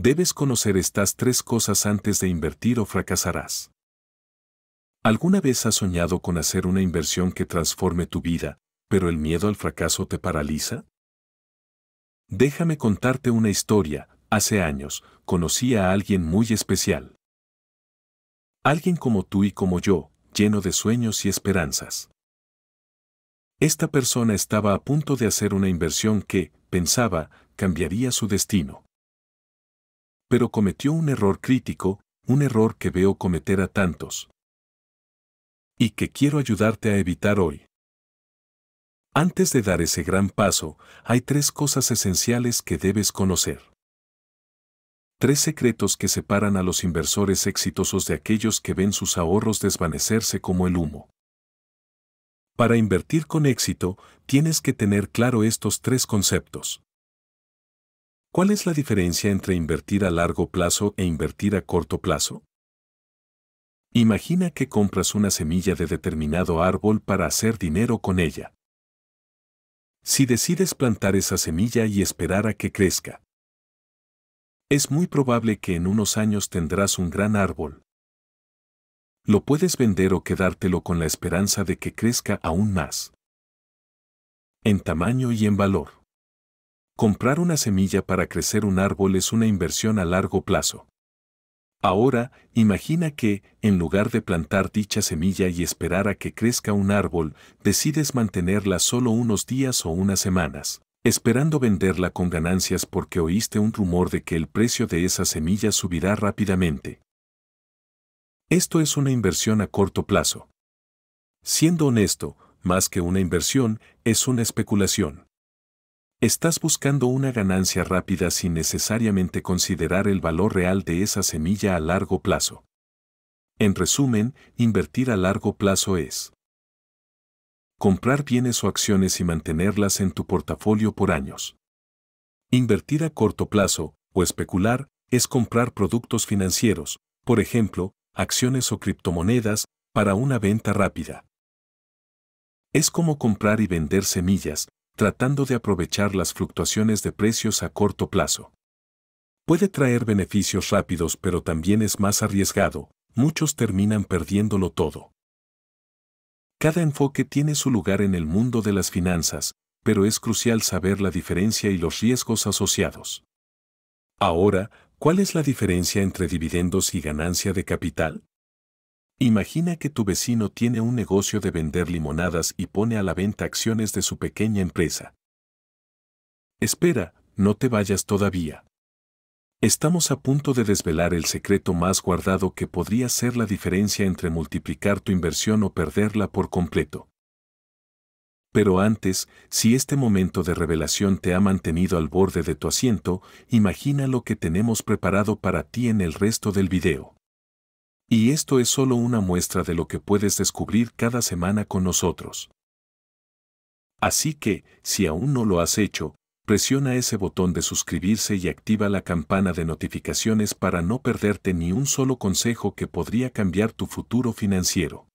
Debes conocer estas tres cosas antes de invertir o fracasarás. ¿Alguna vez has soñado con hacer una inversión que transforme tu vida, pero el miedo al fracaso te paraliza? Déjame contarte una historia. Hace años, conocí a alguien muy especial. Alguien como tú y como yo, lleno de sueños y esperanzas. Esta persona estaba a punto de hacer una inversión que, pensaba, cambiaría su destino pero cometió un error crítico, un error que veo cometer a tantos. Y que quiero ayudarte a evitar hoy. Antes de dar ese gran paso, hay tres cosas esenciales que debes conocer. Tres secretos que separan a los inversores exitosos de aquellos que ven sus ahorros desvanecerse como el humo. Para invertir con éxito, tienes que tener claro estos tres conceptos. ¿Cuál es la diferencia entre invertir a largo plazo e invertir a corto plazo? Imagina que compras una semilla de determinado árbol para hacer dinero con ella. Si decides plantar esa semilla y esperar a que crezca, es muy probable que en unos años tendrás un gran árbol. Lo puedes vender o quedártelo con la esperanza de que crezca aún más. En tamaño y en valor. Comprar una semilla para crecer un árbol es una inversión a largo plazo. Ahora, imagina que, en lugar de plantar dicha semilla y esperar a que crezca un árbol, decides mantenerla solo unos días o unas semanas, esperando venderla con ganancias porque oíste un rumor de que el precio de esa semilla subirá rápidamente. Esto es una inversión a corto plazo. Siendo honesto, más que una inversión, es una especulación. Estás buscando una ganancia rápida sin necesariamente considerar el valor real de esa semilla a largo plazo. En resumen, invertir a largo plazo es comprar bienes o acciones y mantenerlas en tu portafolio por años. Invertir a corto plazo, o especular, es comprar productos financieros, por ejemplo, acciones o criptomonedas, para una venta rápida. Es como comprar y vender semillas, tratando de aprovechar las fluctuaciones de precios a corto plazo. Puede traer beneficios rápidos pero también es más arriesgado, muchos terminan perdiéndolo todo. Cada enfoque tiene su lugar en el mundo de las finanzas, pero es crucial saber la diferencia y los riesgos asociados. Ahora, ¿cuál es la diferencia entre dividendos y ganancia de capital? Imagina que tu vecino tiene un negocio de vender limonadas y pone a la venta acciones de su pequeña empresa. Espera, no te vayas todavía. Estamos a punto de desvelar el secreto más guardado que podría ser la diferencia entre multiplicar tu inversión o perderla por completo. Pero antes, si este momento de revelación te ha mantenido al borde de tu asiento, imagina lo que tenemos preparado para ti en el resto del video. Y esto es solo una muestra de lo que puedes descubrir cada semana con nosotros. Así que, si aún no lo has hecho, presiona ese botón de suscribirse y activa la campana de notificaciones para no perderte ni un solo consejo que podría cambiar tu futuro financiero.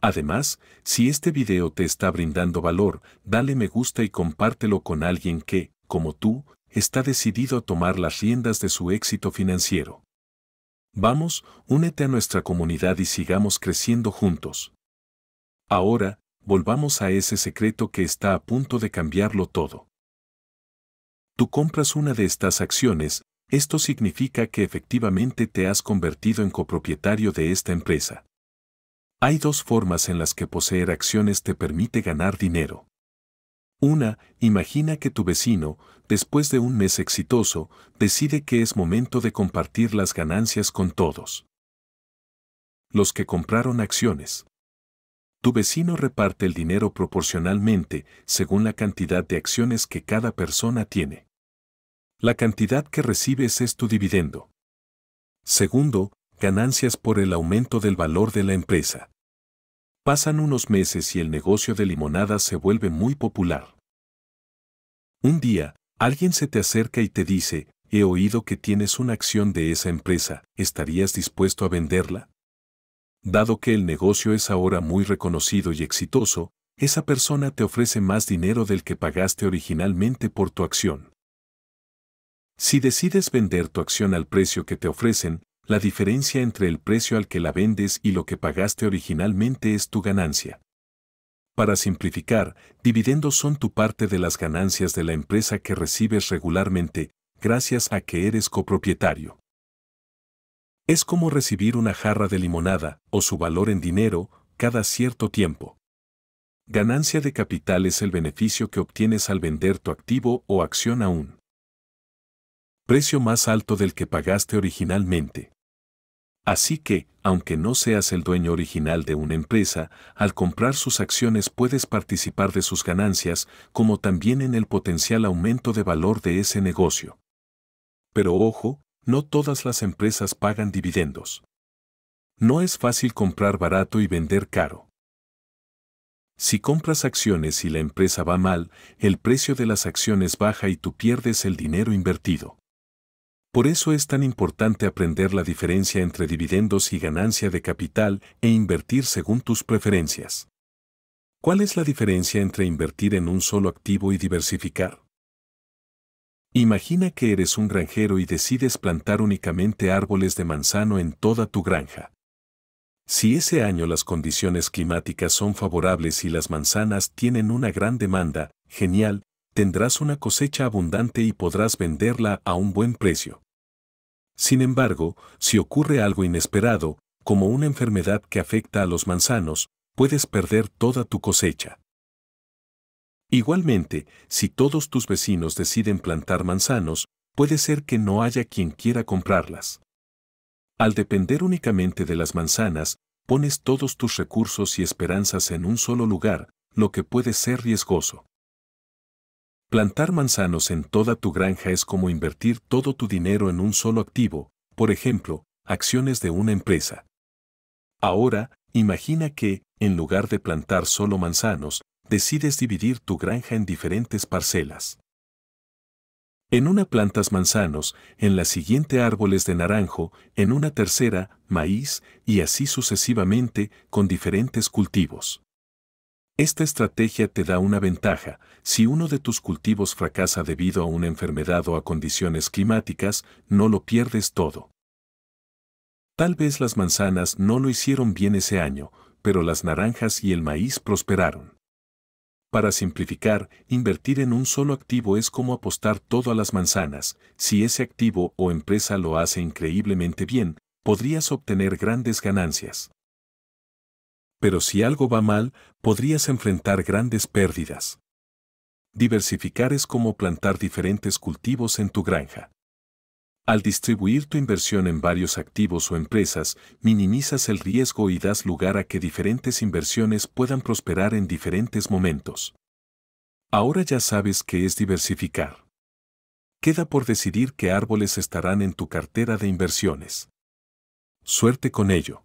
Además, si este video te está brindando valor, dale me gusta y compártelo con alguien que, como tú, está decidido a tomar las riendas de su éxito financiero. Vamos, únete a nuestra comunidad y sigamos creciendo juntos. Ahora, volvamos a ese secreto que está a punto de cambiarlo todo. Tú compras una de estas acciones, esto significa que efectivamente te has convertido en copropietario de esta empresa. Hay dos formas en las que poseer acciones te permite ganar dinero. Una, imagina que tu vecino, después de un mes exitoso, decide que es momento de compartir las ganancias con todos. Los que compraron acciones. Tu vecino reparte el dinero proporcionalmente según la cantidad de acciones que cada persona tiene. La cantidad que recibes es tu dividendo. Segundo, ganancias por el aumento del valor de la empresa. Pasan unos meses y el negocio de limonadas se vuelve muy popular. Un día, Alguien se te acerca y te dice, he oído que tienes una acción de esa empresa, ¿estarías dispuesto a venderla? Dado que el negocio es ahora muy reconocido y exitoso, esa persona te ofrece más dinero del que pagaste originalmente por tu acción. Si decides vender tu acción al precio que te ofrecen, la diferencia entre el precio al que la vendes y lo que pagaste originalmente es tu ganancia. Para simplificar, dividendos son tu parte de las ganancias de la empresa que recibes regularmente, gracias a que eres copropietario. Es como recibir una jarra de limonada, o su valor en dinero, cada cierto tiempo. Ganancia de capital es el beneficio que obtienes al vender tu activo o acción aún. precio más alto del que pagaste originalmente. Así que, aunque no seas el dueño original de una empresa, al comprar sus acciones puedes participar de sus ganancias, como también en el potencial aumento de valor de ese negocio. Pero ojo, no todas las empresas pagan dividendos. No es fácil comprar barato y vender caro. Si compras acciones y la empresa va mal, el precio de las acciones baja y tú pierdes el dinero invertido. Por eso es tan importante aprender la diferencia entre dividendos y ganancia de capital e invertir según tus preferencias. ¿Cuál es la diferencia entre invertir en un solo activo y diversificar? Imagina que eres un granjero y decides plantar únicamente árboles de manzano en toda tu granja. Si ese año las condiciones climáticas son favorables y las manzanas tienen una gran demanda, genial, tendrás una cosecha abundante y podrás venderla a un buen precio. Sin embargo, si ocurre algo inesperado, como una enfermedad que afecta a los manzanos, puedes perder toda tu cosecha. Igualmente, si todos tus vecinos deciden plantar manzanos, puede ser que no haya quien quiera comprarlas. Al depender únicamente de las manzanas, pones todos tus recursos y esperanzas en un solo lugar, lo que puede ser riesgoso. Plantar manzanos en toda tu granja es como invertir todo tu dinero en un solo activo, por ejemplo, acciones de una empresa. Ahora, imagina que, en lugar de plantar solo manzanos, decides dividir tu granja en diferentes parcelas. En una plantas manzanos, en la siguiente árboles de naranjo, en una tercera, maíz, y así sucesivamente, con diferentes cultivos. Esta estrategia te da una ventaja. Si uno de tus cultivos fracasa debido a una enfermedad o a condiciones climáticas, no lo pierdes todo. Tal vez las manzanas no lo hicieron bien ese año, pero las naranjas y el maíz prosperaron. Para simplificar, invertir en un solo activo es como apostar todo a las manzanas. Si ese activo o empresa lo hace increíblemente bien, podrías obtener grandes ganancias pero si algo va mal, podrías enfrentar grandes pérdidas. Diversificar es como plantar diferentes cultivos en tu granja. Al distribuir tu inversión en varios activos o empresas, minimizas el riesgo y das lugar a que diferentes inversiones puedan prosperar en diferentes momentos. Ahora ya sabes qué es diversificar. Queda por decidir qué árboles estarán en tu cartera de inversiones. Suerte con ello.